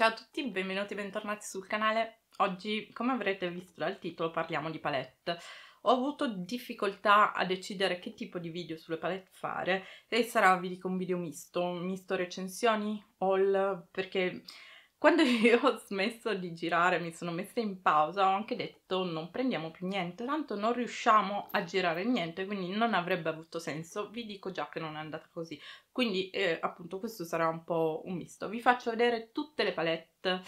Ciao a tutti, benvenuti e bentornati sul canale. Oggi, come avrete visto dal titolo, parliamo di palette. Ho avuto difficoltà a decidere che tipo di video sulle palette fare e sarà, vi dico, un video misto, misto recensioni, haul, perché quando io ho smesso di girare, mi sono messa in pausa, ho anche detto non prendiamo più niente, tanto non riusciamo a girare niente, quindi non avrebbe avuto senso, vi dico già che non è andata così. Quindi eh, appunto questo sarà un po' un misto. Vi faccio vedere tutte le palette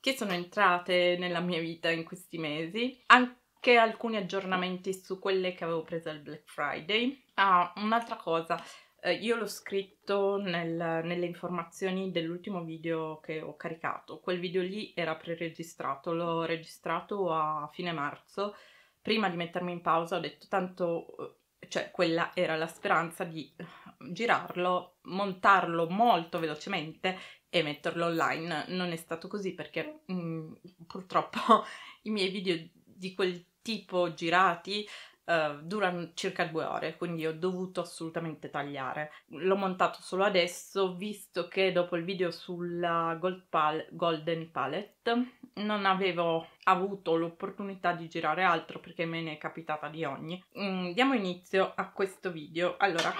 che sono entrate nella mia vita in questi mesi, anche alcuni aggiornamenti su quelle che avevo preso al Black Friday. Ah, un'altra cosa, eh, io l'ho scritto nel, nelle informazioni dell'ultimo video che ho caricato, quel video lì era preregistrato, l'ho registrato a fine marzo, prima di mettermi in pausa ho detto tanto, eh, cioè quella era la speranza di eh, girarlo, montarlo molto velocemente e metterlo online, non è stato così perché mh, mm, purtroppo i miei video di quel tipo girati eh, durano circa due ore, quindi ho dovuto assolutamente tagliare. L'ho montato solo adesso, visto che dopo il video sulla Gold Pal Golden Palette non avevo avuto l'opportunità di girare altro perché me ne è capitata di ogni. Mm, diamo inizio a questo video. Allora,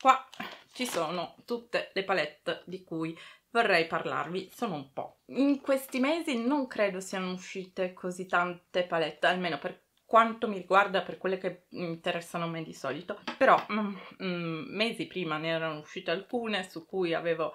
qua ci sono tutte le palette di cui vorrei parlarvi sono un po'. In questi mesi non credo siano uscite così tante palette, almeno per quanto mi riguarda per quelle che interessano a me di solito, però mm, mm, mesi prima ne erano uscite alcune su cui avevo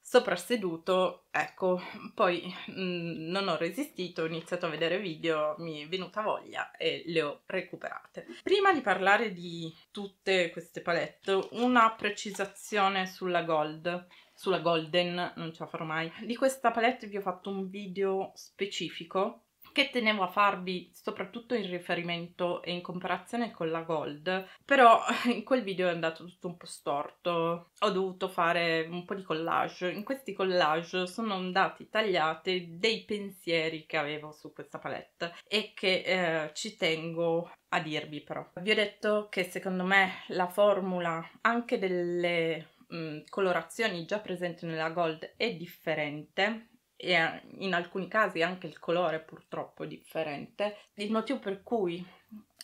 soprasseduto, ecco, poi mh, mm, non ho resistito, ho iniziato a vedere video, mi è venuta voglia e le ho recuperate. Prima di parlare di tutte queste palette, una precisazione sulla Gold, sulla Golden, non ce la farò mai. Di questa palette vi ho fatto un video specifico che tenevo a farvi soprattutto in riferimento e in comparazione con la Gold, però in quel video è andato tutto un po' storto, ho dovuto fare un po' di collage, in questi collage sono andati tagliati dei pensieri che avevo su questa palette e che eh, ci tengo a dirvi però. Vi ho detto che secondo me la formula anche delle mh, mm, colorazioni già presenti nella Gold è differente e eh, in alcuni casi anche il colore purtroppo è differente, il motivo per cui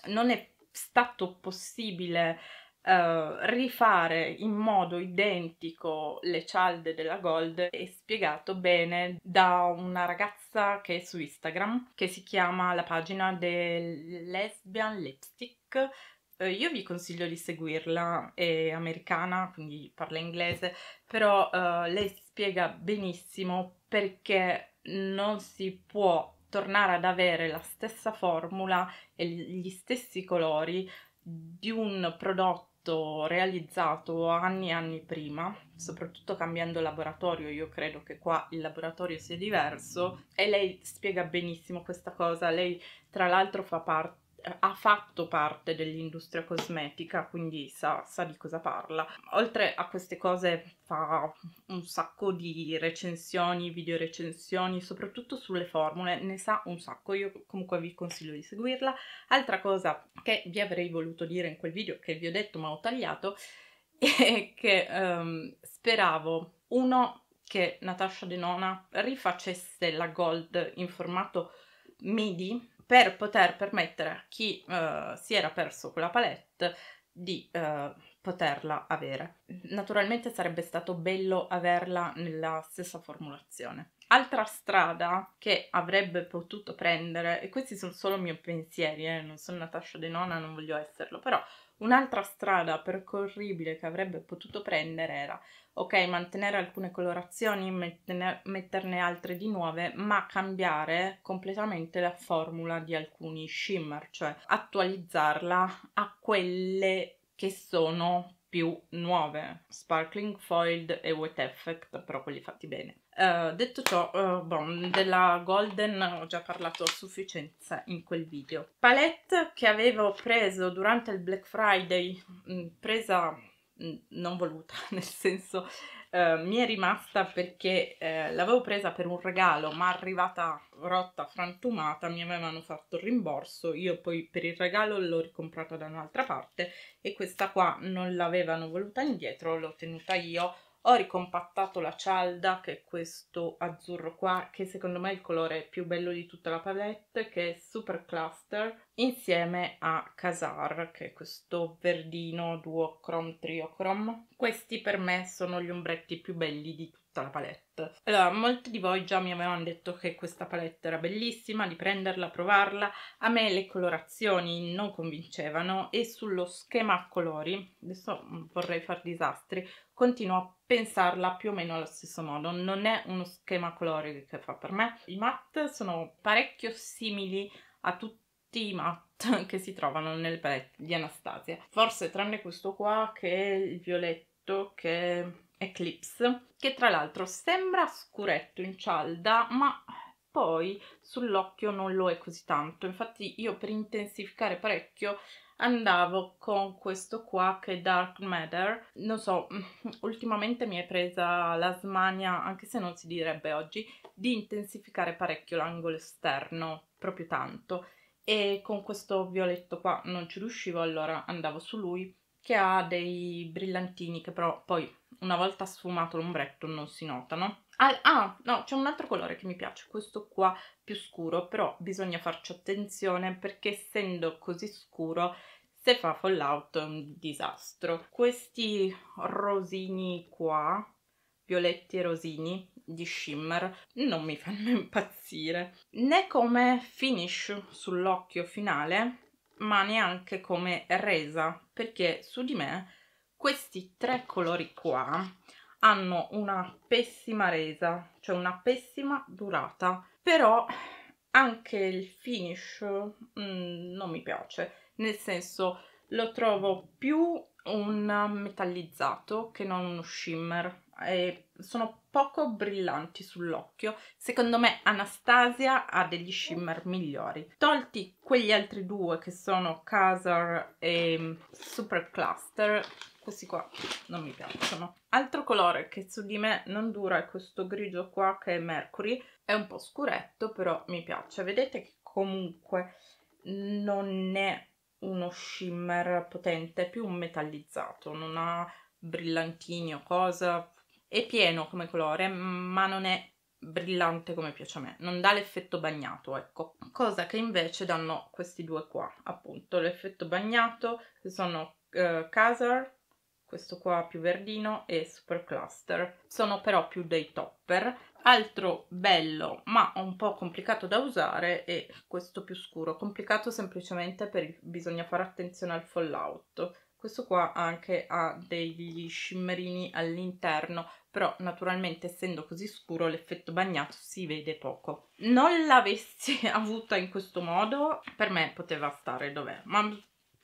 non è stato possibile Uh, rifare in modo identico le cialde della Gold è spiegato bene da una ragazza che è su Instagram che si chiama la pagina del Lesbian Lipstick eh, io vi consiglio di seguirla, è americana, quindi parla inglese, però uh, lei spiega benissimo perché non si può tornare ad avere la stessa formula e gli stessi colori di un prodotto realizzato anni e anni prima, soprattutto cambiando laboratorio, io credo che qua il laboratorio sia diverso e lei spiega benissimo questa cosa, lei tra l'altro fa parte ha fatto parte dell'industria cosmetica, quindi sa, sa di cosa parla. Oltre a queste cose fa un sacco di recensioni, video recensioni, soprattutto sulle formule, ne sa un sacco, io comunque vi consiglio di seguirla. Altra cosa che vi avrei voluto dire in quel video, che vi ho detto ma ho tagliato, è che um, speravo, uno, che Natasha Denona rifacesse la Gold in formato MIDI, per poter permettere a chi uh, si era perso quella palette di uh, poterla avere. Naturalmente sarebbe stato bello averla nella stessa formulazione. Altra strada che avrebbe potuto prendere, e questi sono solo i miei pensieri, eh, non sono Natascia De Nona, non voglio esserlo, però Un'altra strada percorribile che avrebbe potuto prendere era, ok, mantenere alcune colorazioni, mettene, metterne altre di nuove, ma cambiare completamente la formula di alcuni shimmer, cioè attualizzarla a quelle che sono più nuove, sparkling foiled e wet effect, però quelli fatti bene. Eh, detto ciò, uh, bon, della Golden ho già parlato a sufficienza in quel video. Palette che avevo preso durante il Black Friday, mh, mm, presa mh, mm, non voluta, nel senso uh, mi è rimasta perché l'avevo presa per un regalo ma arrivata rotta, frantumata, mi avevano fatto il rimborso, io poi per il regalo l'ho ricomprata da un'altra parte e questa qua non l'avevano voluta indietro, l'ho tenuta io ho ricompattato la cialda che è questo azzurro qua che secondo me è il colore più bello di tutta la palette che è super cluster insieme a Casar che è questo verdino duochrome triochrome questi per me sono gli ombretti più belli di tutta la palette palette. Allora, molti di voi già mi avevano detto che questa palette era bellissima, di prenderla, provarla. A me le colorazioni non convincevano e sullo schema colori, adesso vorrei far disastri, continuo a pensarla più o meno allo stesso modo. Non è uno schema a colori che fa per me. I matte sono parecchio simili a tutti i matte che si trovano nelle palette di Anastasia. Forse tranne questo qua che è il violetto che Eclipse, che tra l'altro sembra scuretto in cialda, ma poi sull'occhio non lo è così tanto. Infatti io per intensificare parecchio andavo con questo qua che è Dark Matter. Non so, ultimamente mi è presa la smania, anche se non si direbbe oggi, di intensificare parecchio l'angolo esterno, proprio tanto. E con questo violetto qua non ci riuscivo, allora andavo su lui, che ha dei brillantini che però poi una volta sfumato l'ombretto non si notano. Ah, ah no, c'è un altro colore che mi piace, questo qua più scuro, però bisogna farci attenzione perché essendo così scuro se fa fallout è un disastro. Questi rosini qua, violetti e rosini di shimmer, non mi fanno impazzire. Né come finish sull'occhio finale, ma neanche come resa, perché su di me questi tre colori qua hanno una pessima resa cioè una pessima durata però anche il finish mh, mm, non mi piace nel senso lo trovo più un metallizzato che non uno shimmer e sono poco brillanti sull'occhio secondo me Anastasia ha degli shimmer migliori tolti quegli altri due che sono Casar e Super Cluster questi qua non mi piacciono. Altro colore che su di me non dura è questo grigio qua che è Mercury, è un po' scuretto però mi piace, vedete che comunque non è uno shimmer potente, è più un metallizzato, non ha brillantini o cosa, è pieno come colore ma non è brillante come piace a me, non dà l'effetto bagnato, ecco, cosa che invece danno questi due qua, appunto, l'effetto bagnato, sono uh, eh, Casar questo qua più verdino e super cluster sono però più dei topper altro bello ma un po' complicato da usare è questo più scuro complicato semplicemente perché bisogna fare attenzione al fallout questo qua anche ha degli shimmerini all'interno però naturalmente essendo così scuro l'effetto bagnato si vede poco non l'avessi avuta in questo modo per me poteva stare dov'è ma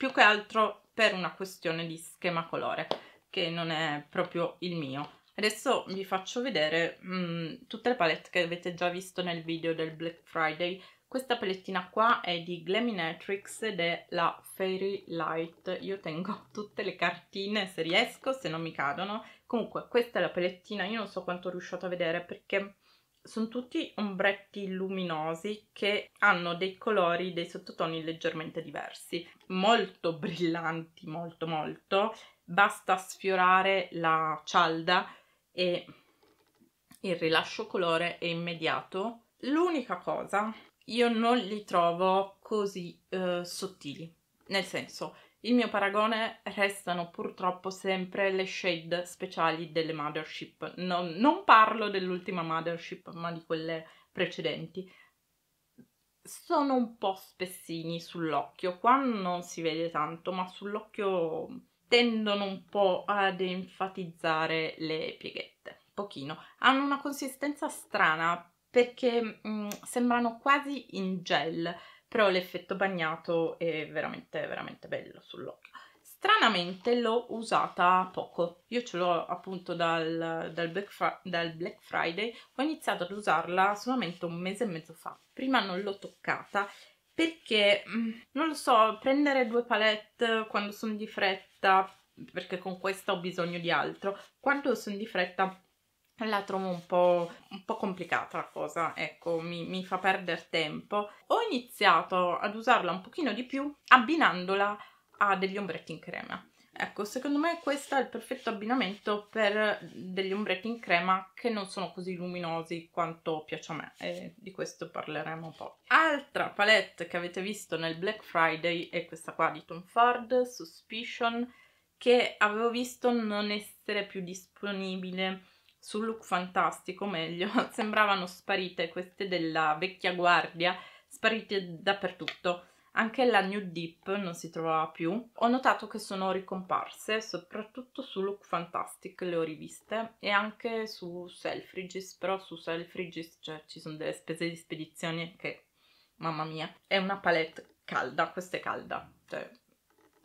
più che altro per una questione di schema colore che non è proprio il mio adesso vi faccio vedere mh, mm, tutte le palette che avete già visto nel video del Black Friday questa palettina qua è di Glaminatrix ed è la Fairy Light. Io tengo tutte le cartine se riesco, se non mi cadono. Comunque questa è la palettina, io non so quanto ho riuscito a vedere perché sono tutti ombretti luminosi che hanno dei colori, dei sottotoni leggermente diversi, molto brillanti, molto molto, basta sfiorare la cialda e il rilascio colore è immediato. L'unica cosa, io non li trovo così eh, sottili, nel senso il mio paragone restano purtroppo sempre le shade speciali delle mothership. non, non parlo dell'ultima mothership, ma di quelle precedenti sono un po' spessini sull'occhio, qua non si vede tanto, ma sull'occhio tendono un po' ad enfatizzare le pieghette, pochino. Hanno una consistenza strana perché mh, mm, sembrano quasi in gel, però l'effetto bagnato è veramente veramente bello sull'occhio. Stranamente l'ho usata poco, io ce l'ho appunto dal, dal, Black dal, Black Friday, ho iniziato ad usarla solamente un mese e mezzo fa, prima non l'ho toccata perché, mm, non lo so, prendere due palette quando sono di fretta, perché con questa ho bisogno di altro, quando sono di fretta la trovo un po', un po', complicata la cosa, ecco, mi, mi fa perdere tempo. Ho iniziato ad usarla un pochino di più abbinandola a degli ombretti in crema. Ecco, secondo me questo è il perfetto abbinamento per degli ombretti in crema che non sono così luminosi quanto piace a me e di questo parleremo un po'. Altra palette che avete visto nel Black Friday è questa qua di Tom Ford, Suspicion, che avevo visto non essere più disponibile sul look fantastico meglio, sembravano sparite queste della vecchia guardia, sparite dappertutto. Anche la New Deep non si trovava più. Ho notato che sono ricomparse, soprattutto su Look Fantastic le ho riviste e anche su Selfridges, però su Selfridges cioè, ci sono delle spese di spedizione che, mamma mia, è una palette calda, questa è calda, cioè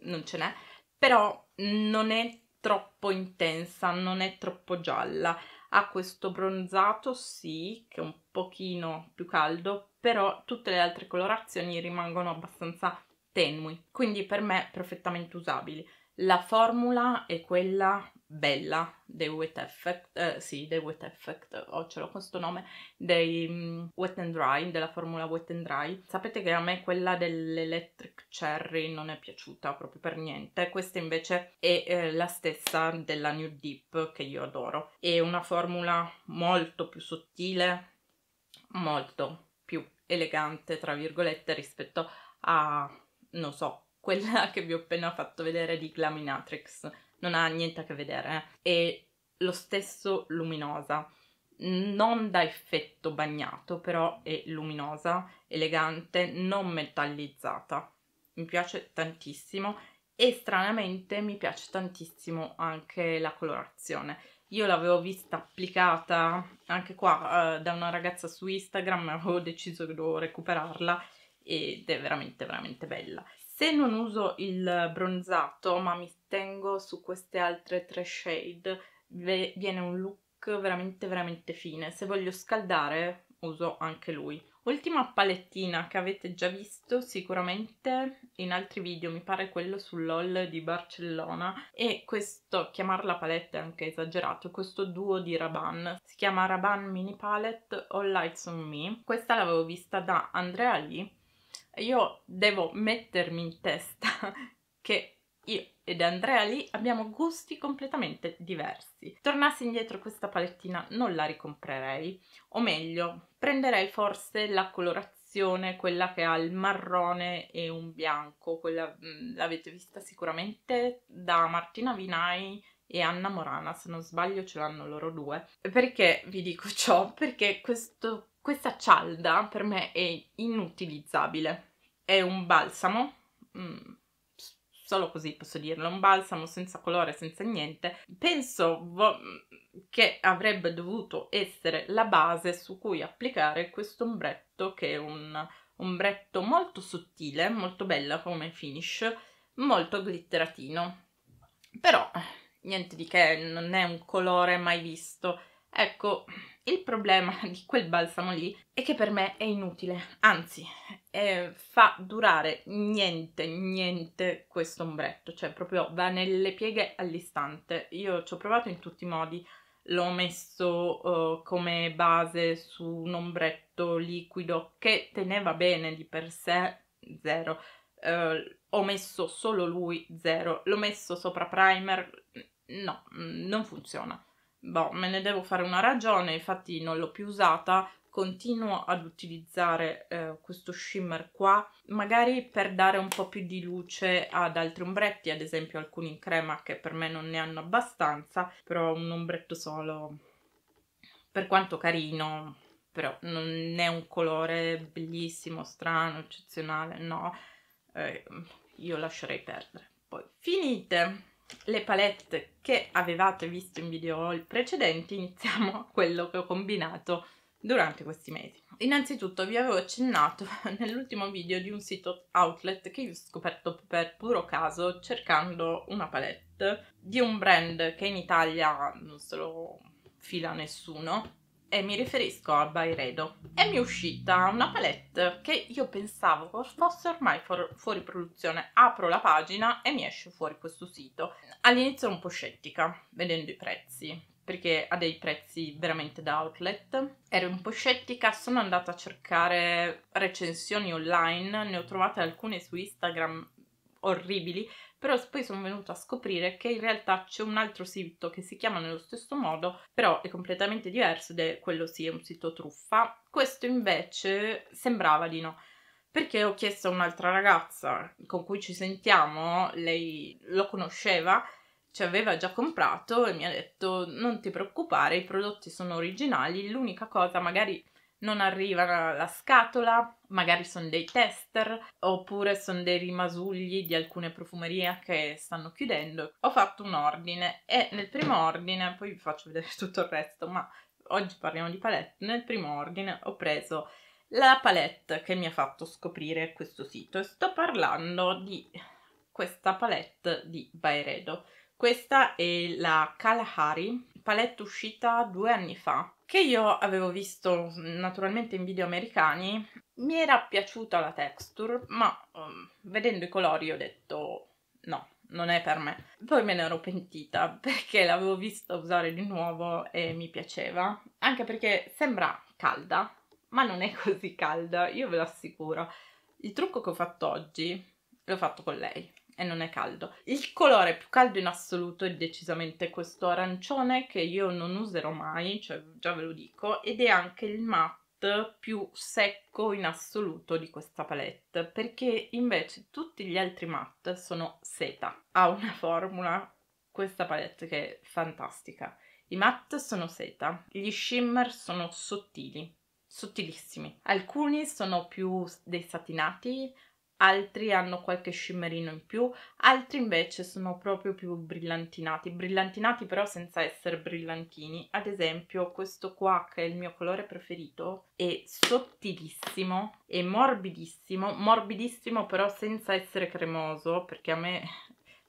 non ce n'è, però non è troppo intensa, non è troppo gialla. Ha questo bronzato, sì, che è un pochino più caldo, però tutte le altre colorazioni rimangono abbastanza tenui, quindi per me perfettamente usabili. La formula è quella bella dei Wet Effect, eh, sì, dei Wet Effect, oh, ce l'ho questo nome, dei um, Wet and Dry, della formula Wet and Dry. Sapete che a me quella dell'Electric Cherry non è piaciuta proprio per niente, questa invece è eh, la stessa della New Deep che io adoro. È una formula molto più sottile, molto più elegante, tra virgolette, rispetto a, non so, quella che vi ho appena fatto vedere di Glaminatrix non ha niente a che vedere, è eh. lo stesso luminosa, non da effetto bagnato, però è luminosa, elegante, non metallizzata. Mi piace tantissimo e stranamente mi piace tantissimo anche la colorazione. Io l'avevo vista applicata anche qua eh, da una ragazza su Instagram, avevo deciso che dovevo recuperarla ed è veramente veramente bella. Se non uso il bronzato, ma mi tengo su queste altre tre shade, viene un look veramente veramente fine. Se voglio scaldare, uso anche lui. Ultima palettina che avete già visto sicuramente in altri video, mi pare quello sull'Hall di Barcellona e questo, chiamarla palette è anche esagerato, questo duo di Raban, si chiama Raban Mini Palette All Lights on Me, questa l'avevo vista da Andrea Lee io devo mettermi in testa che io ed Andrea lì abbiamo gusti completamente diversi. Tornassi indietro questa palettina non la ricomprerei, o meglio, prenderei forse la colorazione quella che ha il marrone e un bianco, quella mm, l'avete vista sicuramente da Martina Vinai e Anna Morana, se non sbaglio ce l'hanno loro due. Perché vi dico ciò? Perché questo, questa cialda per me è inutilizzabile. È un balsamo, mm, solo così posso dirlo, un balsamo senza colore, senza niente. Penso che avrebbe dovuto essere la base su cui applicare questo ombretto che è un ombretto molto sottile, molto bello come finish, molto glitteratino. Però niente di che, non è un colore mai visto. Ecco, il problema di quel balsamo lì è che per me è inutile, anzi, eh, fa durare niente, niente questo ombretto, cioè proprio va nelle pieghe all'istante. Io ci ho provato in tutti i modi, l'ho messo eh, come base su un ombretto liquido che teneva bene di per sé, zero. Eh, ho messo solo lui, zero. L'ho messo sopra primer, no, mm, non funziona. Boh, me ne devo fare una ragione, infatti non l'ho più usata, continuo ad utilizzare eh, questo shimmer qua, magari per dare un po' più di luce ad altri ombretti, ad esempio alcuni in crema che per me non ne hanno abbastanza, però un ombretto solo, per quanto carino, però non è un colore bellissimo, strano, eccezionale, no, eh, io lascerei perdere. Poi finite le palette che avevate visto in video haul precedenti, iniziamo a quello che ho combinato durante questi mesi. Innanzitutto vi avevo accennato nell'ultimo video di un sito outlet che io ho scoperto per puro caso cercando una palette di un brand che in Italia non se lo fila nessuno e mi riferisco a Byredo e mi è uscita una palette che io pensavo fosse ormai fuori produzione apro la pagina e mi esce fuori questo sito all'inizio ero un po' scettica vedendo i prezzi perché ha dei prezzi veramente da outlet. Ero un po' scettica, sono andata a cercare recensioni online, ne ho trovate alcune su Instagram orribili, però poi sono venuta a scoprire che in realtà c'è un altro sito che si chiama nello stesso modo, però è completamente diverso ed è quello sì, è un sito truffa. Questo invece sembrava di no perché ho chiesto a un'altra ragazza con cui ci sentiamo, lei lo conosceva, ci aveva già comprato e mi ha detto non ti preoccupare, i prodotti sono originali, l'unica cosa magari non arriva la scatola, magari sono dei tester oppure sono dei rimasugli di alcune profumerie che stanno chiudendo. Ho fatto un ordine e nel primo ordine, poi vi faccio vedere tutto il resto, ma oggi parliamo di palette, nel primo ordine ho preso la palette che mi ha fatto scoprire questo sito e sto parlando di questa palette di Byredo. Questa è la Kalahari, palette uscita due anni fa che io avevo visto mhmm, naturalmente in video americani, mi era piaciuta la texture, ma um, vedendo i colori ho detto no, non è per me. Poi me ne ero pentita perché l'avevo vista usare di nuovo e mi piaceva, anche perché sembra calda, ma non è così calda, io ve lo assicuro. Il trucco che ho fatto oggi l'ho fatto con lei, e non è caldo. Il colore più caldo in assoluto è decisamente questo arancione che io non userò mai, cioè già ve lo dico, ed è anche il matte più secco in assoluto di questa palette perché invece tutti gli altri matte sono seta ha una formula questa palette che è fantastica i matte sono seta gli shimmer sono sottili sottilissimi alcuni sono più dei satinati altri hanno qualche scimmerino in più, altri invece sono proprio più brillantinati, brillantinati però senza essere brillantini. Ad esempio questo qua che è il mio colore preferito è sottilissimo e morbidissimo, morbidissimo però senza essere cremoso perché a me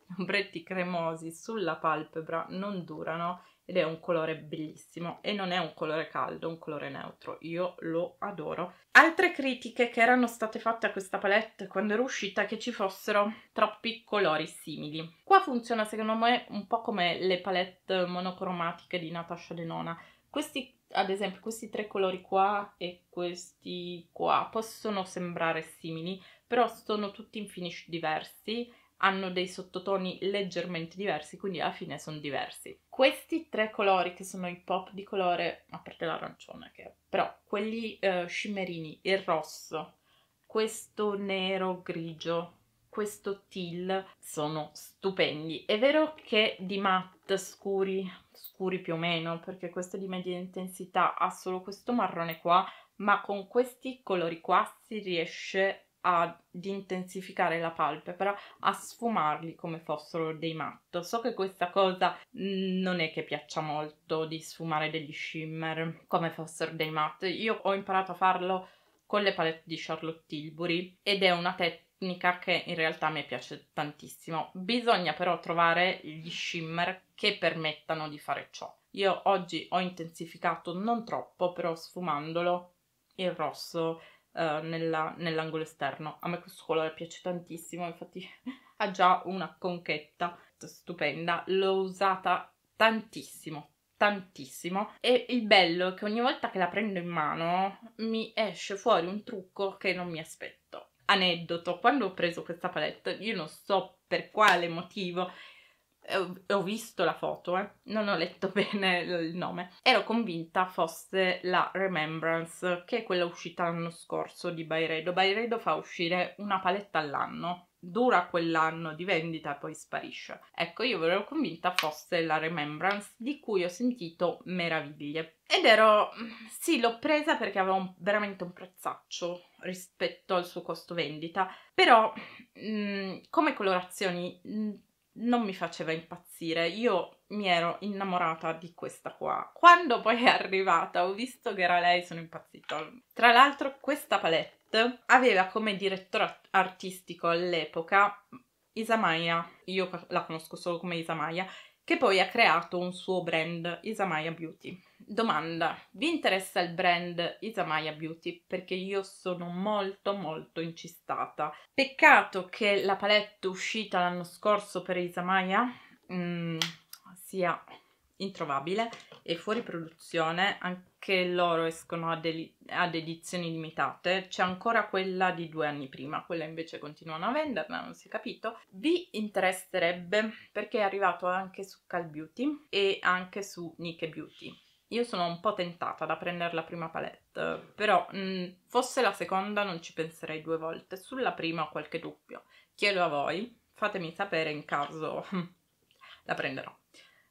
gli ombretti cremosi sulla palpebra non durano ed è un colore bellissimo e non è un colore caldo, è un colore neutro, io lo adoro. Altre critiche che erano state fatte a questa palette quando era uscita che ci fossero troppi colori simili. Qua funziona secondo me un po' come le palette monocromatiche di Natasha Denona. Questi, ad esempio, questi tre colori qua e questi qua possono sembrare simili, però sono tutti in finish diversi hanno dei sottotoni leggermente diversi, quindi alla fine sono diversi. Questi tre colori, che sono i pop di colore, a parte l'arancione, che però quelli eh, scimmerini, il rosso, questo nero grigio, questo teal, sono stupendi. È vero che di matte scuri, scuri più o meno, perché questo di media intensità ha solo questo marrone qua, ma con questi colori qua si riesce ad intensificare la palpebra, a sfumarli come fossero dei matto. So che questa cosa mm, non è che piaccia molto di sfumare degli shimmer come fossero dei matto. Io ho imparato a farlo con le palette di Charlotte Tilbury ed è una tecnica che in realtà mi piace tantissimo. Bisogna però trovare gli shimmer che permettano di fare ciò. Io oggi ho intensificato non troppo, però sfumandolo il rosso eh, nella, nell'angolo esterno. A me questo colore piace tantissimo, infatti ha già una conchetta stupenda. L'ho usata tantissimo, tantissimo e il bello è che ogni volta che la prendo in mano mi esce fuori un trucco che non mi aspetto. Aneddoto, quando ho preso questa palette io non so per quale motivo ho visto la foto, eh? non ho letto bene il nome, ero convinta fosse la Remembrance, che è quella uscita l'anno scorso di Byredo. Byredo fa uscire una paletta all'anno, dura quell'anno di vendita e poi sparisce. Ecco, io ero convinta fosse la Remembrance, di cui ho sentito meraviglie. Ed ero, sì, l'ho presa perché aveva un, veramente un prezzaccio rispetto al suo costo vendita, però mh, mm, come colorazioni... Mh, mm, non mi faceva impazzire, io mi ero innamorata di questa qua. Quando poi è arrivata ho visto che era lei, sono impazzita. Tra l'altro questa palette aveva come direttore artistico all'epoca Isamaya, io la conosco solo come Isamaya, che poi ha creato un suo brand Isamaya Beauty. Domanda, vi interessa il brand Isamaya Beauty? Perché io sono molto molto incistata. Peccato che la palette uscita l'anno scorso per Isamaya mm, sia introvabile e fuori produzione, anche loro escono ad, ad edizioni limitate, c'è ancora quella di due anni prima, quella invece continuano a venderla, non si è capito. Vi interesserebbe perché è arrivato anche su Cal Beauty e anche su Nike Beauty. Io sono un po' tentata da prendere la prima palette, però mh, mm, fosse la seconda non ci penserei due volte, sulla prima ho qualche dubbio. Chiedo a voi, fatemi sapere in caso la prenderò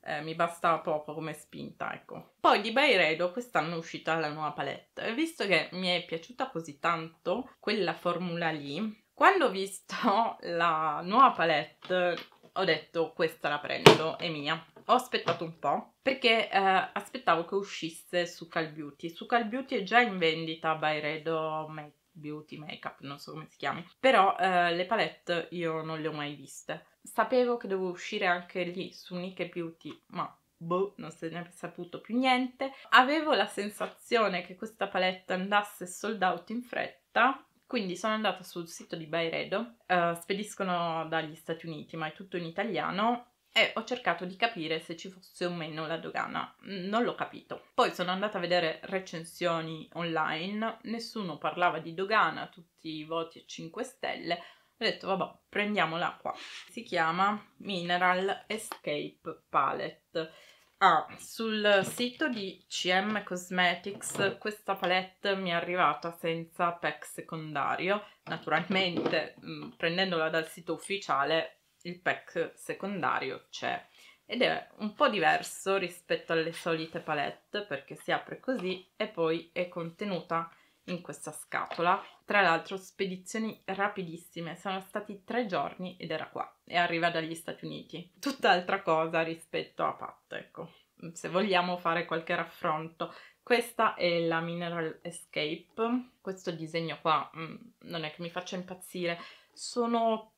eh, mi bastava poco come spinta, ecco. Poi di Byredo quest'anno è uscita la nuova palette visto che mi è piaciuta così tanto quella formula lì, quando ho visto la nuova palette ho detto questa la prendo, è mia. Ho aspettato un po' perché eh, aspettavo che uscisse su Cal Beauty. Su Cal Beauty è già in vendita Byredo Make beauty makeup, non so come si chiami, però eh, le palette io non le ho mai viste. Sapevo che dovevo uscire anche lì su Nike Beauty, ma boh, non se ne è saputo più niente. Avevo la sensazione che questa palette andasse sold out in fretta, quindi sono andata sul sito di Byredo, uh, spediscono dagli Stati Uniti, ma è tutto in italiano, e ho cercato di capire se ci fosse o meno la dogana. Mm, non l'ho capito. Poi sono andata a vedere recensioni online, nessuno parlava di dogana, tutti i voti a 5 stelle. Ho detto vabbè, prendiamo l'acqua. Si chiama Mineral Escape Palette. Ah, sul sito di CM Cosmetics questa palette mi è arrivata senza pack secondario. Naturalmente, mh, mm, prendendola dal sito ufficiale, il pack secondario c'è ed è un po' diverso rispetto alle solite palette perché si apre così e poi è contenuta in questa scatola. Tra l'altro spedizioni rapidissime, sono stati tre giorni ed era qua e arriva dagli Stati Uniti. Tutt'altra cosa rispetto a Pat, ecco. Se vogliamo fare qualche raffronto, questa è la Mineral Escape, questo disegno qua mh, mm, non è che mi faccia impazzire, sono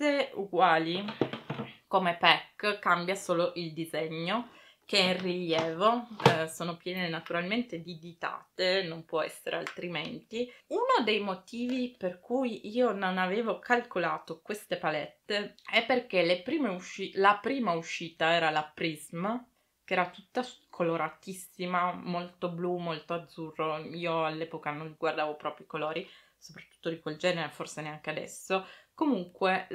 tutte uguali come pack, cambia solo il disegno che è in rilievo, eh, sono piene naturalmente di ditate, non può essere altrimenti. Uno dei motivi per cui io non avevo calcolato queste palette è perché la prima uscita era la Prism, che era tutta coloratissima, molto blu, molto azzurro, io all'epoca non guardavo proprio i colori, soprattutto di quel genere, forse neanche adesso, Comunque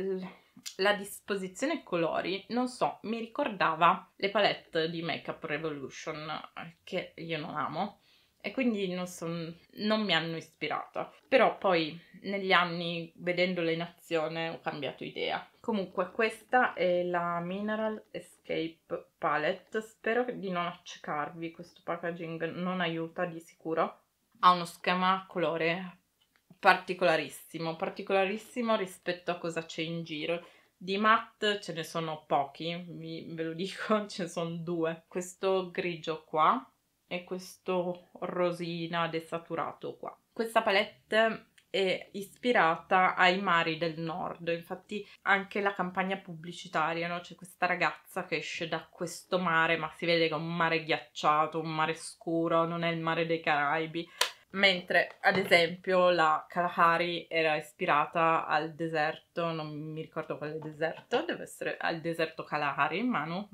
la disposizione colori, non so, mi ricordava le palette di Make Up Revolution eh, che io non amo e quindi non, son, non mi hanno ispirata. Però poi negli anni, vedendole in azione, ho cambiato idea. Comunque questa è la Mineral Escape Palette, spero di non accecarvi, questo packaging non aiuta di sicuro. Ha uno schema colore particolarissimo, particolarissimo rispetto a cosa c'è in giro. Di matte ce ne sono pochi, vi, ve lo dico, ce ne sono due. Questo grigio qua e questo rosina desaturato qua. Questa palette è ispirata ai mari del nord, infatti anche la campagna pubblicitaria, no? c'è questa ragazza che esce da questo mare, ma si vede che è un mare ghiacciato, un mare scuro, non è il mare dei Caraibi, mentre ad esempio la Kalahari era ispirata al deserto, non mi ricordo quale deserto, deve essere al deserto Kalahari, Manu,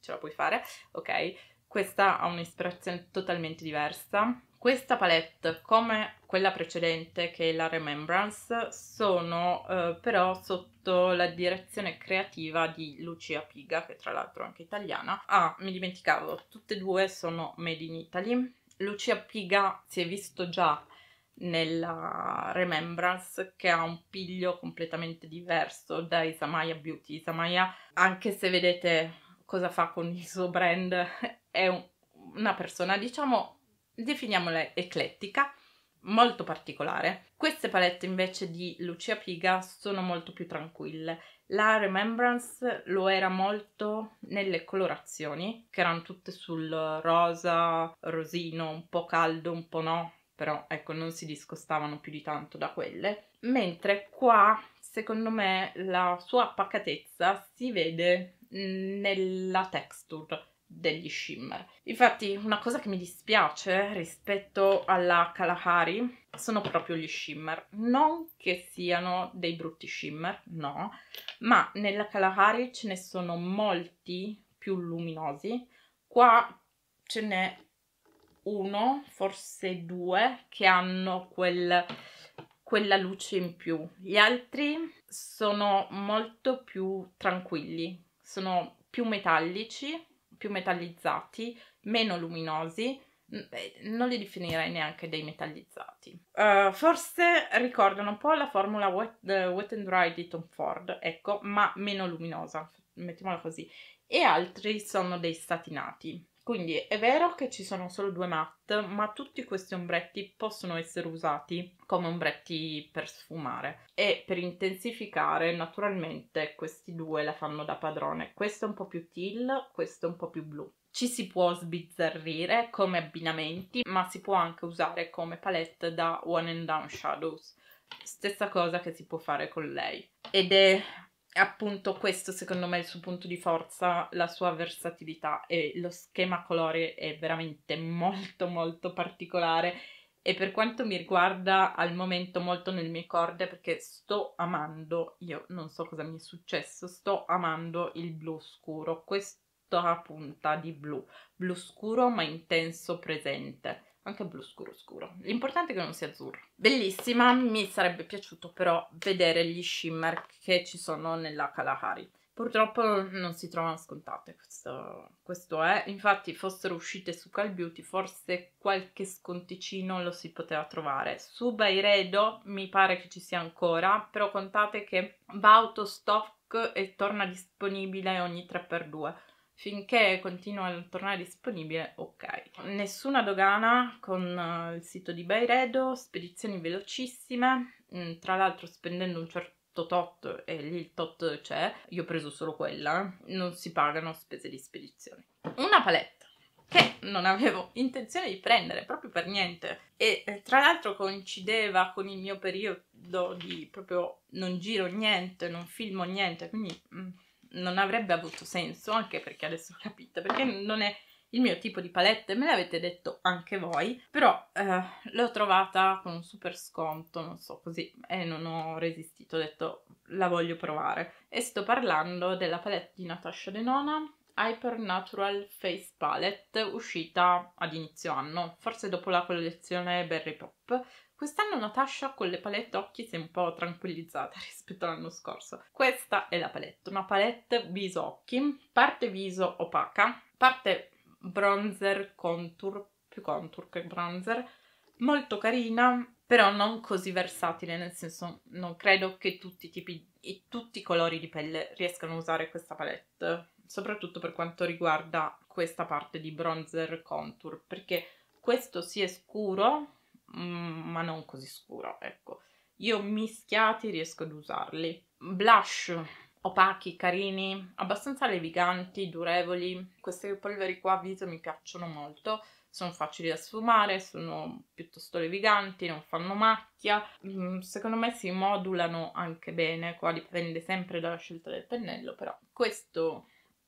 ce la puoi fare, ok? Questa ha un'ispirazione totalmente diversa. Questa palette, come quella precedente che è la Remembrance, sono eh, però sotto la direzione creativa di Lucia Piga, che tra l'altro è anche italiana. Ah, mi dimenticavo, tutte e due sono made in Italy Lucia Piga si è visto già nella Remembrance che ha un piglio completamente diverso da Isamaya Beauty. Isamaya, anche se vedete cosa fa con il suo brand, è un, una persona, diciamo, definiamola eclettica, molto particolare. Queste palette invece di Lucia Piga sono molto più tranquille la Remembrance lo era molto nelle colorazioni, che erano tutte sul rosa, rosino, un po' caldo, un po' no, però ecco non si discostavano più di tanto da quelle, mentre qua secondo me la sua pacatezza si vede mm, nella texture, degli shimmer. Infatti una cosa che mi dispiace rispetto alla Kalahari sono proprio gli shimmer. Non che siano dei brutti shimmer, no, ma nella Kalahari ce ne sono molti più luminosi. Qua ce n'è uno, forse due, che hanno quel, quella luce in più. Gli altri sono molto più tranquilli, sono più metallici più metallizzati, meno luminosi, eh, non li definirei neanche dei metallizzati. Uh, forse ricordano un po' la formula wet, eh, wet, and Dry di Tom Ford, ecco, ma meno luminosa, mettiamola così. E altri sono dei satinati. Quindi è vero che ci sono solo due matte, ma tutti questi ombretti possono essere usati come ombretti per sfumare e per intensificare naturalmente questi due la fanno da padrone. Questo è un po' più teal, questo è un po' più blu. Ci si può sbizzarrire come abbinamenti, ma si può anche usare come palette da one and down shadows. Stessa cosa che si può fare con lei. Ed è appunto questo secondo me è il suo punto di forza, la sua versatilità e lo schema colore è veramente molto molto particolare e per quanto mi riguarda al momento molto nel mie corde perché sto amando, io non so cosa mi è successo, sto amando il blu scuro, questa punta di blu, blu scuro ma intenso presente anche blu scuro scuro. L'importante è che non sia azzurro. Bellissima, mi sarebbe piaciuto però vedere gli shimmer che ci sono nella Kalahari. Purtroppo non si trovano scontate, questo, questo è. Infatti fossero uscite su Cal Beauty, forse qualche sconticino lo si poteva trovare. Su Bairedo mi pare che ci sia ancora, però contate che va autostock e torna disponibile ogni 3x2 finché continua a tornare disponibile, ok. Nessuna dogana con eh, il sito di Bairedo, spedizioni velocissime, mm, tra l'altro spendendo un certo tot e lì il tot c'è, io ho preso solo quella, eh, non si pagano spese di spedizione. Una paletta che non avevo intenzione di prendere proprio per niente e eh, tra l'altro coincideva con il mio periodo di proprio non giro niente, non filmo niente, quindi mm, non avrebbe avuto senso, anche perché adesso ho capito, perché non è il mio tipo di palette, me l'avete detto anche voi, però eh, l'ho trovata con un super sconto, non so, così, e non ho resistito, ho detto la voglio provare. E sto parlando della palette di Natasha Denona, Hypernatural Face Palette uscita ad inizio anno, forse dopo la collezione Berry Pop. Quest'anno Natasha con le palette occhi si è un po' tranquillizzata rispetto all'anno scorso. Questa è la palette, una palette viso-occhi, parte viso opaca, parte bronzer contour, più contour che bronzer, molto carina, però non così versatile, nel senso non credo che tutti i tipi tutti i colori di pelle riescano a usare questa palette soprattutto per quanto riguarda questa parte di bronzer contour, perché questo si è scuro, mm, ma non così scuro, ecco. Io mischiati riesco ad usarli. Blush opachi, carini, abbastanza leviganti, durevoli. Queste polveri qua a viso mi piacciono molto, sono facili da sfumare, sono piuttosto leviganti, non fanno macchia. Mm, secondo me si modulano anche bene, qua dipende sempre dalla scelta del pennello, però questo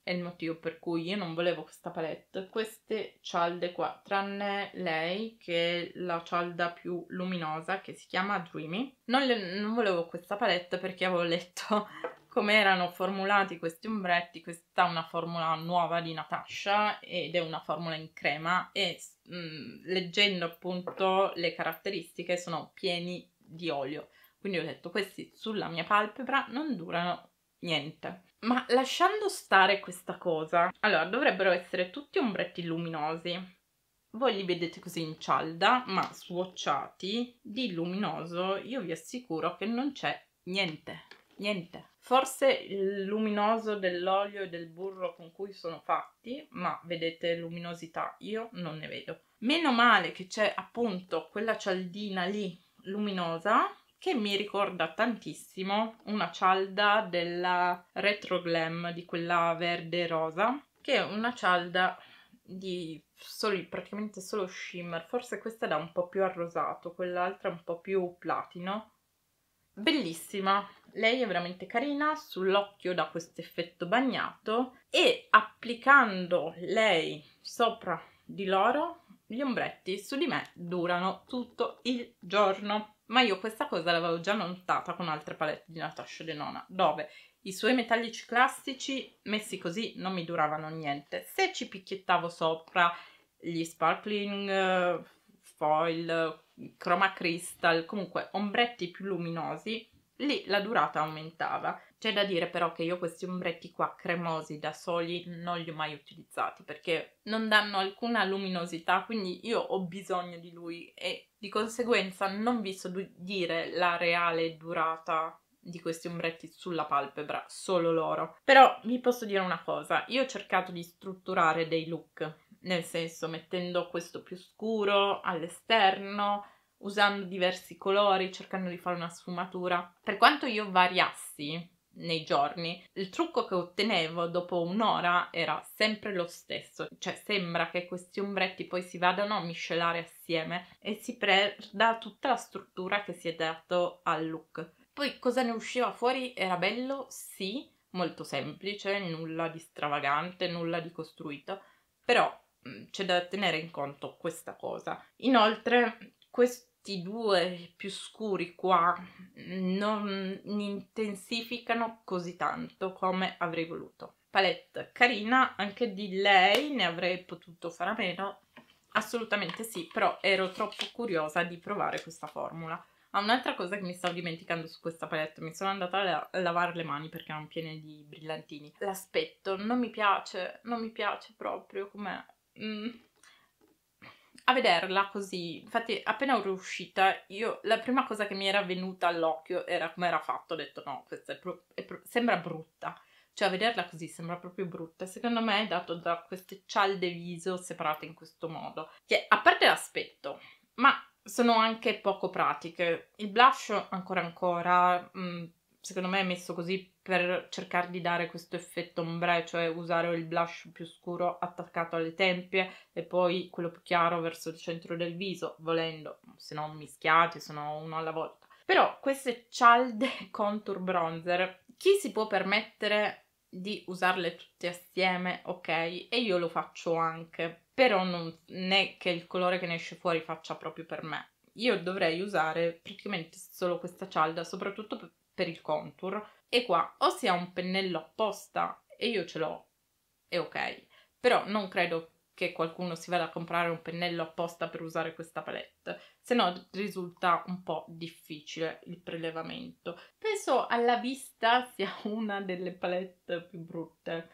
è il motivo per cui io non volevo questa palette, queste cialde qua, tranne lei che è la cialda più luminosa che si chiama Dreamy. Non, le, non volevo questa palette perché avevo letto come erano formulati questi ombretti, questa è una formula nuova di Natasha ed è una formula in crema e mh, mm, leggendo appunto le caratteristiche sono pieni di olio. Quindi ho detto questi sulla mia palpebra non durano niente ma lasciando stare questa cosa, allora dovrebbero essere tutti ombretti luminosi. Voi li vedete così in cialda, ma swatchati di luminoso, io vi assicuro che non c'è niente, niente. Forse il luminoso dell'olio e del burro con cui sono fatti, ma vedete luminosità, io non ne vedo. Meno male che c'è appunto quella cialdina lì luminosa che mi ricorda tantissimo una cialda della Retro Glam, di quella verde rosa, che è una cialda di solo, praticamente solo shimmer, forse questa da un po' più arrosato, quell'altra un po' più platino. Bellissima, lei è veramente carina, sull'occhio dà questo effetto bagnato e applicando lei sopra di loro gli ombretti su di me durano tutto il giorno ma io questa cosa l'avevo già notata con altre palette di Natasha Denona, dove i suoi metallici classici messi così non mi duravano niente. Se ci picchiettavo sopra gli sparkling eh, foil, chroma crystal, comunque ombretti più luminosi, lì la durata aumentava. C'è da dire però che io questi ombretti qua cremosi da soli non li ho mai utilizzati perché non danno alcuna luminosità, quindi io ho bisogno di lui e di conseguenza non vi so dire la reale durata di questi ombretti sulla palpebra, solo loro. Però vi posso dire una cosa, io ho cercato di strutturare dei look, nel senso mettendo questo più scuro all'esterno, usando diversi colori, cercando di fare una sfumatura. Per quanto io variassi nei giorni. Il trucco che ottenevo dopo un'ora era sempre lo stesso, cioè sembra che questi ombretti poi si vadano a miscelare assieme e si perda tutta la struttura che si è dato al look. Poi cosa ne usciva fuori? Era bello? Sì, molto semplice, nulla di stravagante, nulla di costruito, però mm, c'è da tenere in conto questa cosa. Inoltre questo questi due più scuri qua non intensificano così tanto come avrei voluto. Palette carina, anche di lei ne avrei potuto fare a meno, assolutamente sì, però ero troppo curiosa di provare questa formula. Ah, un'altra cosa che mi stavo dimenticando su questa palette, mi sono andata a lavare le mani perché erano piene di brillantini. L'aspetto non mi piace, non mi piace proprio com'è. Mm a vederla così, infatti appena ero uscita, io, la prima cosa che mi era venuta all'occhio era come era fatto, ho detto no, questa è pro, è pro, sembra brutta, cioè a vederla così sembra proprio brutta, secondo me è dato da queste cialde viso separate in questo modo, che a parte l'aspetto, ma sono anche poco pratiche, il blush ancora ancora, mh, mm, secondo me è messo così per cercare di dare questo effetto ombre, cioè usare il blush più scuro attaccato alle tempie e poi quello più chiaro verso il centro del viso, volendo, se no mischiati, se no uno alla volta. Però queste cialde contour bronzer, chi si può permettere di usarle tutte assieme, ok? E io lo faccio anche, però non è che il colore che ne esce fuori faccia proprio per me. Io dovrei usare praticamente solo questa cialda, soprattutto per il contour, e qua o si ha un pennello apposta e io ce l'ho, è ok, però non credo che qualcuno si vada a comprare un pennello apposta per usare questa palette, se no risulta un po' difficile il prelevamento. Penso alla vista sia una delle palette più brutte.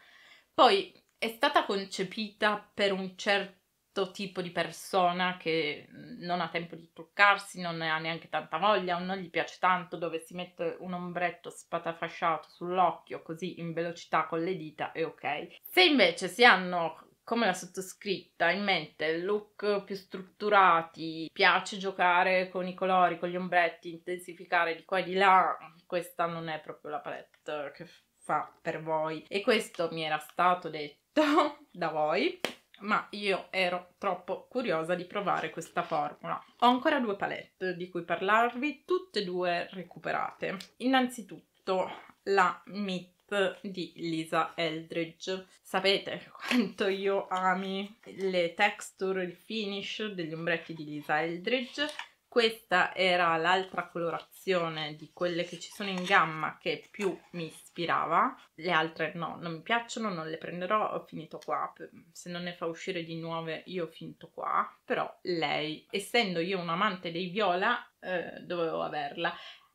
Poi è stata concepita per un certo tipo di persona che non ha tempo di truccarsi, non ne ha neanche tanta voglia, o non gli piace tanto, dove si mette un ombretto spatafasciato sull'occhio così in velocità con le dita e ok. Se invece si hanno come la sottoscritta in mente look più strutturati, piace giocare con i colori, con gli ombretti, intensificare di qua e di là, questa non è proprio la palette che fa per voi e questo mi era stato detto da voi ma io ero troppo curiosa di provare questa formula. Ho ancora due palette di cui parlarvi, tutte e due recuperate. Innanzitutto la Meat di Lisa Eldridge. Sapete quanto io ami le texture, il finish degli ombretti di Lisa Eldridge questa era l'altra colorazione di quelle che ci sono in gamma che più mi ispirava le altre no, non mi piacciono, non le prenderò, ho finito qua se non ne fa uscire di nuove io ho finito qua però lei, essendo io un amante dei viola, eh, dovevo averla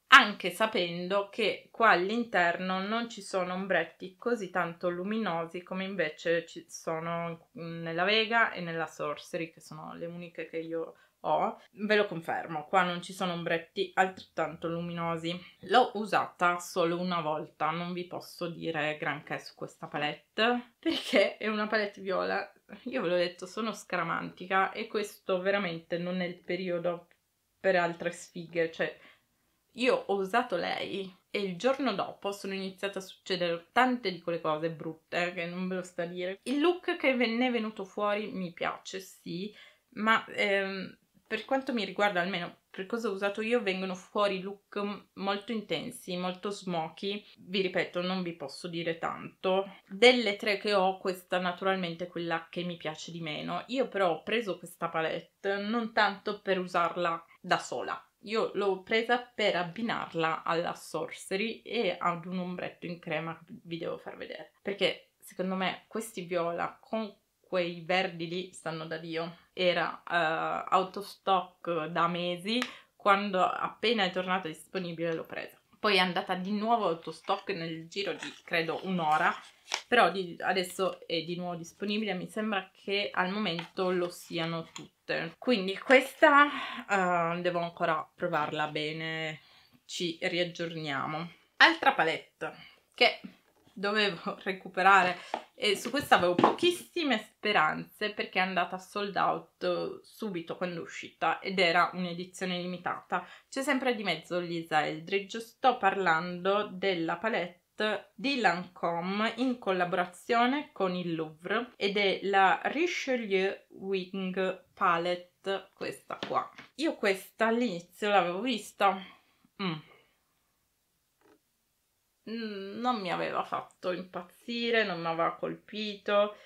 anche sapendo che qua all'interno non ci sono ombretti così tanto luminosi come invece ci sono nella Vega e nella Sorcery, che sono le uniche che io ho, ve lo confermo, qua non ci sono ombretti altrettanto luminosi. L'ho usata solo una volta, non vi posso dire granché su questa palette, perché è una palette viola, io ve l'ho detto, sono scaramantica e questo veramente non è il periodo per altre sfighe, cioè io ho usato lei e il giorno dopo sono iniziate a succedere tante di quelle cose brutte che non ve lo sta a dire. Il look che venne venuto fuori mi piace, sì, ma ehm, per quanto mi riguarda, almeno per cosa ho usato io, vengono fuori look molto intensi, molto smoky. Vi ripeto, non vi posso dire tanto. Delle tre che ho, questa naturalmente è quella che mi piace di meno. Io però ho preso questa palette non tanto per usarla da sola. Io l'ho presa per abbinarla alla Sorcery e ad un ombretto in crema che vi devo far vedere. Perché secondo me questi viola con quei verdi lì stanno da Dio era uh, out of stock da mesi, quando appena è tornata disponibile l'ho presa. Poi è andata di nuovo out of stock nel giro di, credo, un'ora, però di, adesso è di nuovo disponibile, mi sembra che al momento lo siano tutte. Quindi questa uh, devo ancora provarla bene, ci riaggiorniamo. Altra palette che dovevo recuperare e su questa avevo pochissime speranze perché è andata sold out subito quando è uscita ed era un'edizione limitata. C'è sempre di mezzo Lisa Eldridge, sto parlando della palette di Lancome in collaborazione con il Louvre ed è la Richelieu Wing Palette, questa qua. Io questa all'inizio l'avevo vista... Mm non mi aveva fatto impazzire, non mi aveva colpito,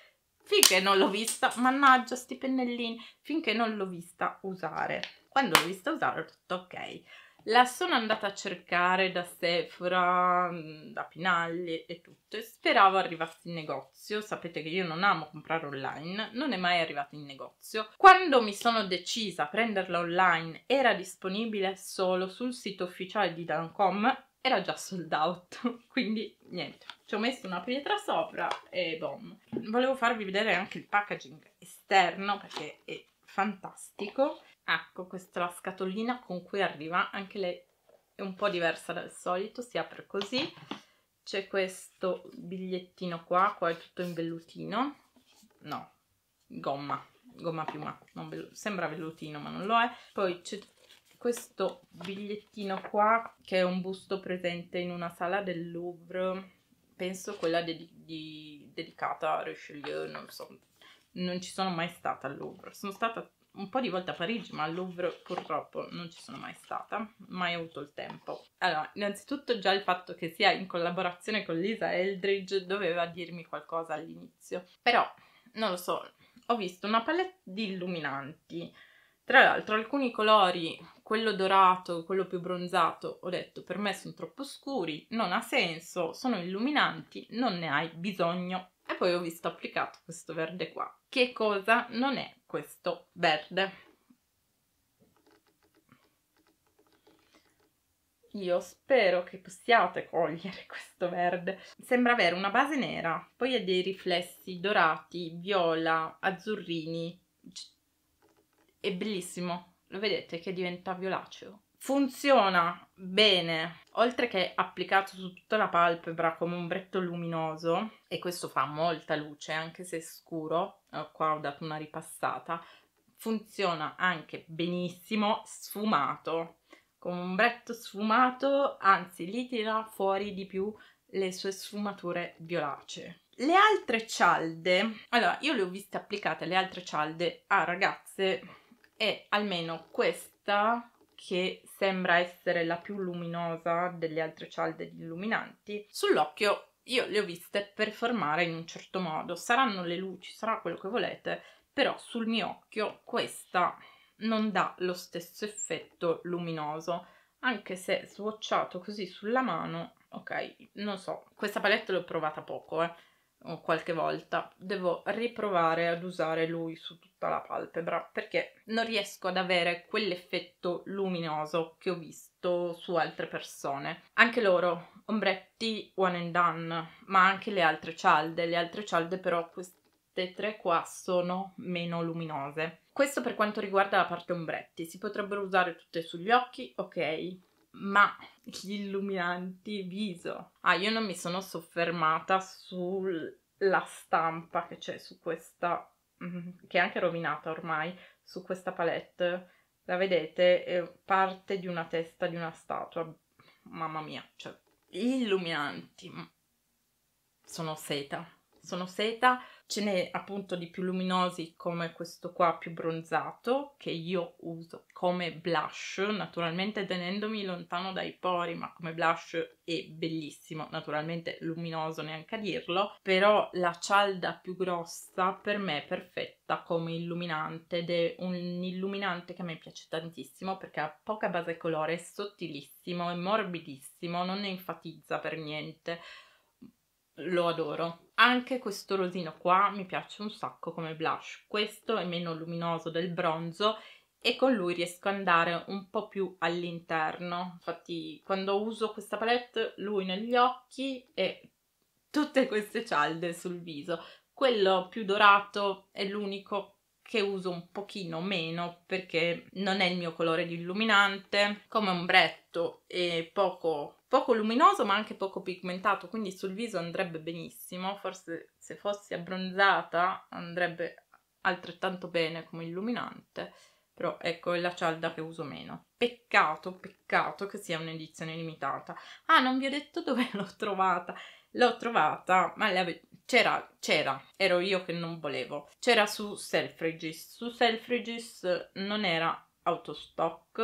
finché non l'ho vista, mannaggia sti pennellini, finché non l'ho vista usare. Quando l'ho vista usare ho detto ok, la sono andata a cercare da Sephora, mm, da Pinalli e tutto e speravo arrivasse in negozio, sapete che io non amo comprare online, non è mai arrivata in negozio. Quando mi sono decisa a prenderla online era disponibile solo sul sito ufficiale di Dancom era già sold out, quindi niente. Ci ho messo una pietra sopra e bom. Volevo farvi vedere anche il packaging esterno perché è fantastico. Ecco, questa è la scatolina con cui arriva, anche lei è un po' diversa dal solito, si apre così. C'è questo bigliettino qua, qua è tutto in vellutino. No, gomma, gomma piuma, non sembra vellutino ma non lo è. Poi c'è questo bigliettino qua che è un busto presente in una sala del Louvre penso quella de di, dedicata a Richelieu non so non ci sono mai stata al Louvre sono stata un po' di volte a Parigi ma al Louvre purtroppo non ci sono mai stata mai avuto il tempo allora innanzitutto già il fatto che sia in collaborazione con Lisa Eldridge doveva dirmi qualcosa all'inizio però non lo so ho visto una palette di illuminanti tra l'altro alcuni colori, quello dorato, quello più bronzato, ho detto per me sono troppo scuri, non ha senso, sono illuminanti, non ne hai bisogno. E poi ho visto applicato questo verde qua. Che cosa non è questo verde? Io spero che possiate cogliere questo verde. Sembra avere una base nera, poi ha dei riflessi dorati, viola, azzurrini, è bellissimo, lo vedete che diventa violaceo. Funziona bene, oltre che applicato su tutta la palpebra come ombretto luminoso, e questo fa molta luce, anche se è scuro, eh, qua ho dato una ripassata, funziona anche benissimo sfumato, come ombretto sfumato, anzi li tira fuori di più le sue sfumature violacee. Le altre cialde, allora io le ho viste applicate le altre cialde a ragazze e almeno questa che sembra essere la più luminosa delle altre cialde di illuminanti, sull'occhio io le ho viste performare in un certo modo, saranno le luci, sarà quello che volete, però sul mio occhio questa non dà lo stesso effetto luminoso, anche se swatchato così sulla mano, ok, non so, questa palette l'ho provata poco, eh o qualche volta devo riprovare ad usare lui su tutta la palpebra perché non riesco ad avere quell'effetto luminoso che ho visto su altre persone. Anche loro, ombretti one and done, ma anche le altre cialde. Le altre cialde però queste tre qua sono meno luminose. Questo per quanto riguarda la parte ombretti, si potrebbero usare tutte sugli occhi, ok, ma gli illuminanti viso. Ah, io non mi sono soffermata sulla stampa che c'è su questa, mm, che è anche rovinata ormai, su questa palette. La vedete? È parte di una testa di una statua. Mamma mia, cioè, illuminanti mm, sono seta. Sono seta ce n'è appunto di più luminosi come questo qua più bronzato che io uso come blush naturalmente tenendomi lontano dai pori ma come blush è bellissimo naturalmente luminoso neanche a dirlo però la cialda più grossa per me è perfetta come illuminante ed è un illuminante che a me piace tantissimo perché ha poca base colore è sottilissimo è morbidissimo non ne enfatizza per niente lo adoro. Anche questo rosino qua mi piace un sacco come blush, questo è meno luminoso del bronzo e con lui riesco ad andare un po' più all'interno, infatti quando uso questa palette lui negli occhi e tutte queste cialde sul viso, quello più dorato è l'unico che uso un pochino meno perché non è il mio colore di illuminante come ombretto è poco poco luminoso ma anche poco pigmentato, quindi sul viso andrebbe benissimo, forse se fossi abbronzata andrebbe altrettanto bene come illuminante, però ecco è la cialda che uso meno. Peccato, peccato che sia un'edizione limitata. Ah, non vi ho detto dove l'ho trovata. L'ho trovata, ma c'era, c'era, ero io che non volevo. C'era su Selfridges. Su Selfridges non era autostock.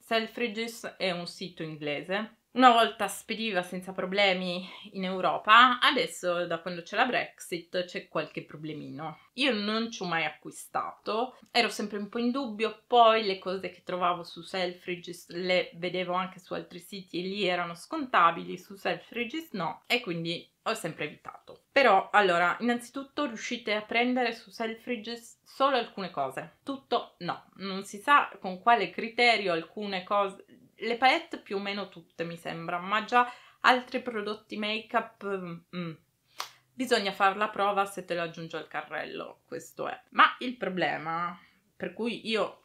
Selfridges è un sito inglese una volta spediva senza problemi in Europa, adesso da quando c'è la Brexit c'è qualche problemino. Io non ci ho mai acquistato, ero sempre un po' in dubbio, poi le cose che trovavo su Selfridges le vedevo anche su altri siti e lì erano scontabili, su Selfridges no, e quindi ho sempre evitato. Però, allora, innanzitutto riuscite a prendere su Selfridges solo alcune cose, tutto no, non si sa con quale criterio alcune cose le palette più o meno tutte mi sembra, ma già altri prodotti make up... Mm, mm, bisogna fare la prova se te lo aggiungo al carrello, questo è. Ma il problema, per cui io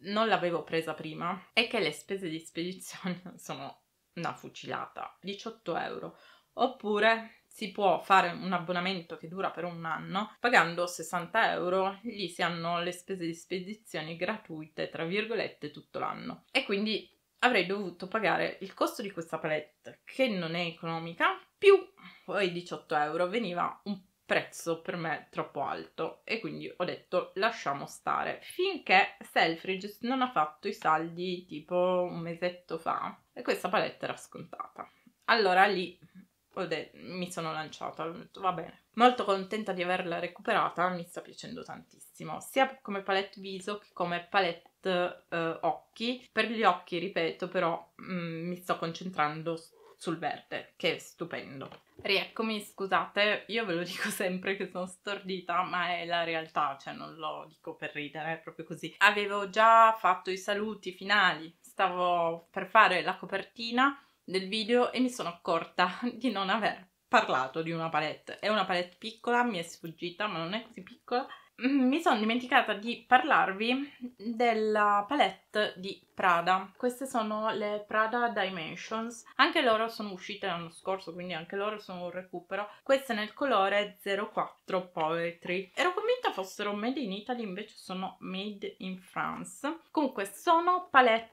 non l'avevo presa prima, è che le spese di spedizione sono una fucilata, 18 euro. Oppure si può fare un abbonamento che dura per un anno, pagando 60 euro, lì si hanno le spese di spedizione gratuite, tra virgolette, tutto l'anno. E quindi avrei dovuto pagare il costo di questa palette, che non è economica, più poi 18 euro veniva un prezzo per me troppo alto e quindi ho detto lasciamo stare finché Selfridges non ha fatto i saldi tipo un mesetto fa e questa palette era scontata. Allora lì mi sono lanciata, ho detto va bene. Molto contenta di averla recuperata, mi sta piacendo tantissimo, sia come palette viso che come palette eh, occhi. Per gli occhi, ripeto, però mh, mm, mi sto concentrando sul verde, che è stupendo. Rieccomi, scusate, io ve lo dico sempre che sono stordita, ma è la realtà, cioè non lo dico per ridere, è proprio così. Avevo già fatto i saluti finali, stavo per fare la copertina del video e mi sono accorta di non aver parlato di una palette. È una palette piccola, mi è sfuggita, ma non è così piccola, Mm, mi sono dimenticata di parlarvi della palette di Prada. Queste sono le Prada Dimensions. Anche loro sono uscite l'anno scorso, quindi anche loro sono un recupero. Queste nel colore 04 Poetry. Ero convinta fossero made in Italy, invece sono made in France. Comunque sono palette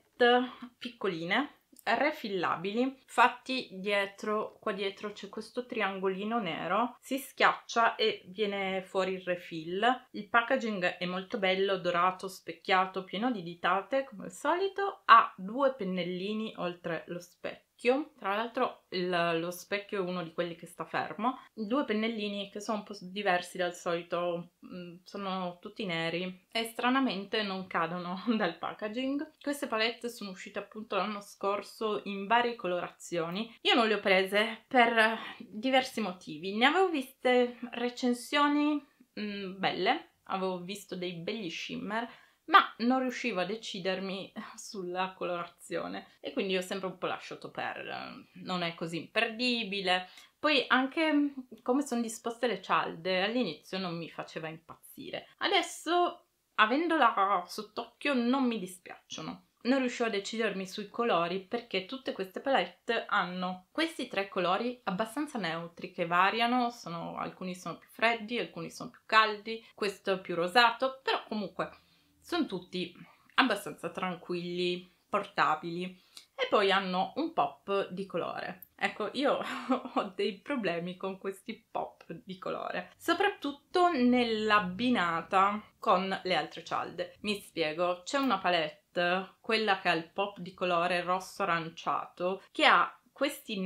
piccoline refillabili fatti dietro, qua dietro c'è questo triangolino nero, si schiaccia e viene fuori il refill. Il packaging è molto bello, dorato, specchiato, pieno di ditate come al solito, ha due pennellini oltre lo specchio specchio, tra l'altro lo specchio è uno di quelli che sta fermo, due pennellini che sono un po' diversi dal solito, mm, sono tutti neri e stranamente non cadono dal packaging. Queste palette sono uscite appunto l'anno scorso in varie colorazioni, io non le ho prese per diversi motivi, ne avevo viste recensioni mh, mm, belle, avevo visto dei belli shimmer, ma non riuscivo a decidermi sulla colorazione e quindi ho sempre un po' lasciato perdere, non è così imperdibile. Poi anche mm, come sono disposte le cialde, all'inizio non mi faceva impazzire. Adesso, avendola sott'occhio, non mi dispiacciono. Non riuscivo a decidermi sui colori perché tutte queste palette hanno questi tre colori abbastanza neutri che variano, sono, alcuni sono più freddi, alcuni sono più caldi, questo è più rosato, però comunque sono tutti abbastanza tranquilli, portabili e poi hanno un pop di colore. Ecco, io ho dei problemi con questi pop di colore, soprattutto nell'abbinata con le altre cialde. Mi spiego, c'è una palette, quella che ha il pop di colore rosso aranciato, che ha questi,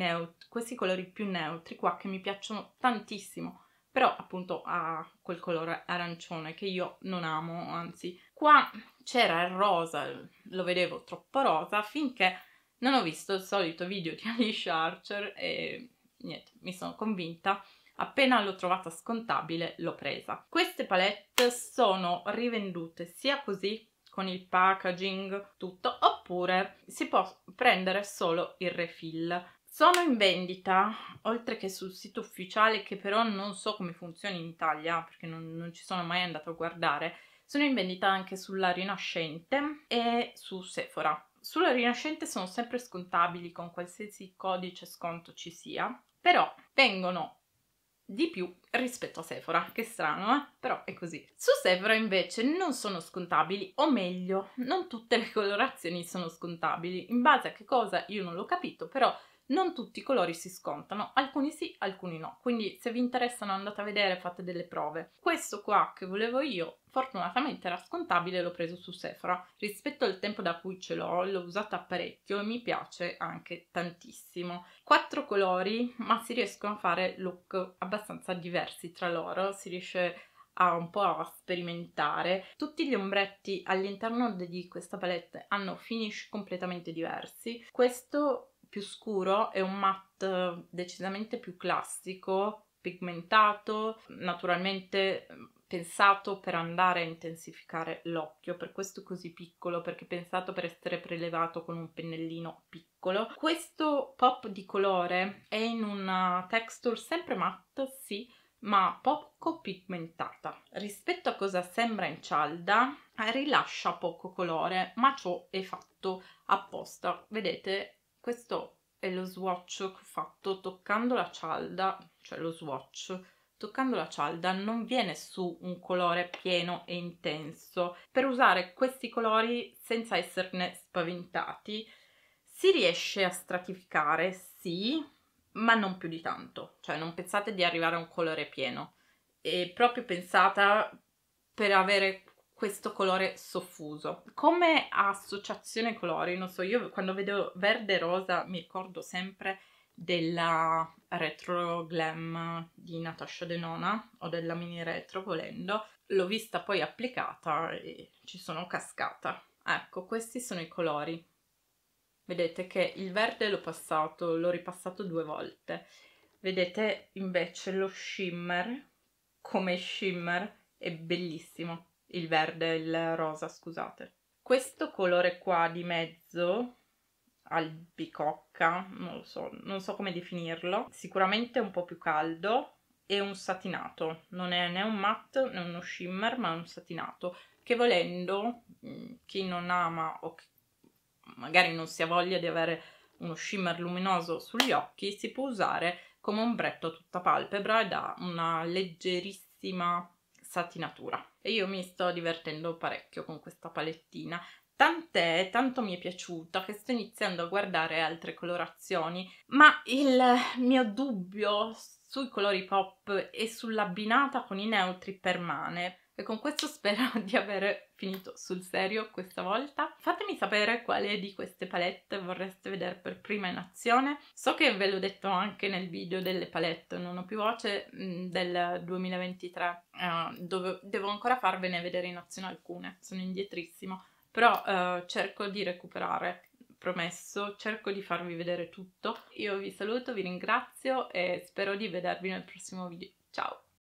questi colori più neutri qua che mi piacciono tantissimo, però appunto ha quel colore arancione che io non amo, anzi qua c'era il rosa, lo vedevo troppo rosa, finché non ho visto il solito video di Alice Archer e niente, mi sono convinta. Appena l'ho trovata scontabile l'ho presa. Queste palette sono rivendute sia così con il packaging, tutto, oppure si può prendere solo il refill. Sono in vendita, oltre che sul sito ufficiale, che però non so come funzioni in Italia, perché non, non ci sono mai andato a guardare, sono in vendita anche sulla Rinascente e su Sephora. Sulla Rinascente sono sempre scontabili con qualsiasi codice sconto ci sia, però vengono di più rispetto a Sephora, che strano, eh? però è così. Su Sephora invece non sono scontabili, o meglio, non tutte le colorazioni sono scontabili. In base a che cosa io non l'ho capito, però non tutti i colori si scontano, alcuni sì, alcuni no, quindi se vi interessano andate a vedere, fate delle prove. Questo qua che volevo io Fortunatamente era scontabile l'ho preso su Sephora. Rispetto al tempo da cui ce l'ho, l'ho usata parecchio e mi piace anche tantissimo. Quattro colori, ma si riescono a fare look abbastanza diversi tra loro, si riesce a un po' a sperimentare. Tutti gli ombretti all'interno di questa palette hanno finish completamente diversi. Questo più scuro e un matte decisamente più classico, pigmentato, naturalmente ehm, pensato per andare a intensificare l'occhio, per questo così piccolo, perché pensato per essere prelevato con un pennellino piccolo. Questo pop di colore è in una texture sempre matte, sì, ma poco pigmentata. Rispetto a cosa sembra in cialda, rilascia poco colore, ma ciò è fatto apposta. Vedete, questo è lo swatch che ho fatto toccando la cialda, cioè lo swatch, toccando la cialda non viene su un colore pieno e intenso. Per usare questi colori senza esserne spaventati si riesce a stratificare, sì, ma non più di tanto, cioè non pensate di arrivare a un colore pieno. E proprio pensata per avere questo colore soffuso. Come associazione colori, non so, io quando vedo verde e rosa mi ricordo sempre della retro glam di Natasha Denona o della mini retro volendo, l'ho vista poi applicata e ci sono cascata. Ecco, questi sono i colori. Vedete che il verde l'ho passato, l'ho ripassato due volte. Vedete invece lo shimmer, come shimmer, è bellissimo il verde e il rosa, scusate. Questo colore qua di mezzo, albicocca, non lo so, non so come definirlo, sicuramente un po' più caldo e un satinato, non è né un matte né uno shimmer, ma è un satinato, che volendo mm, chi non ama o chi magari non si ha voglia di avere uno shimmer luminoso sugli occhi, si può usare come ombretto tutta palpebra e dà una leggerissima satinatura e io mi sto divertendo parecchio con questa palettina tant'è, tanto mi è piaciuta che sto iniziando a guardare altre colorazioni ma il mio dubbio sui colori pop e sull'abbinata con i neutri permane e con questo spero di aver finito sul serio questa volta. Fatemi sapere quale di queste palette vorreste vedere per prima in azione. So che ve l'ho detto anche nel video delle palette Non ho più voce mm, del 2023, eh, dove devo ancora farvene vedere in azione alcune, sono indietrissimo, però eh, cerco di recuperare promesso, cerco di farvi vedere tutto. Io vi saluto, vi ringrazio e spero di vedervi nel prossimo video. Ciao!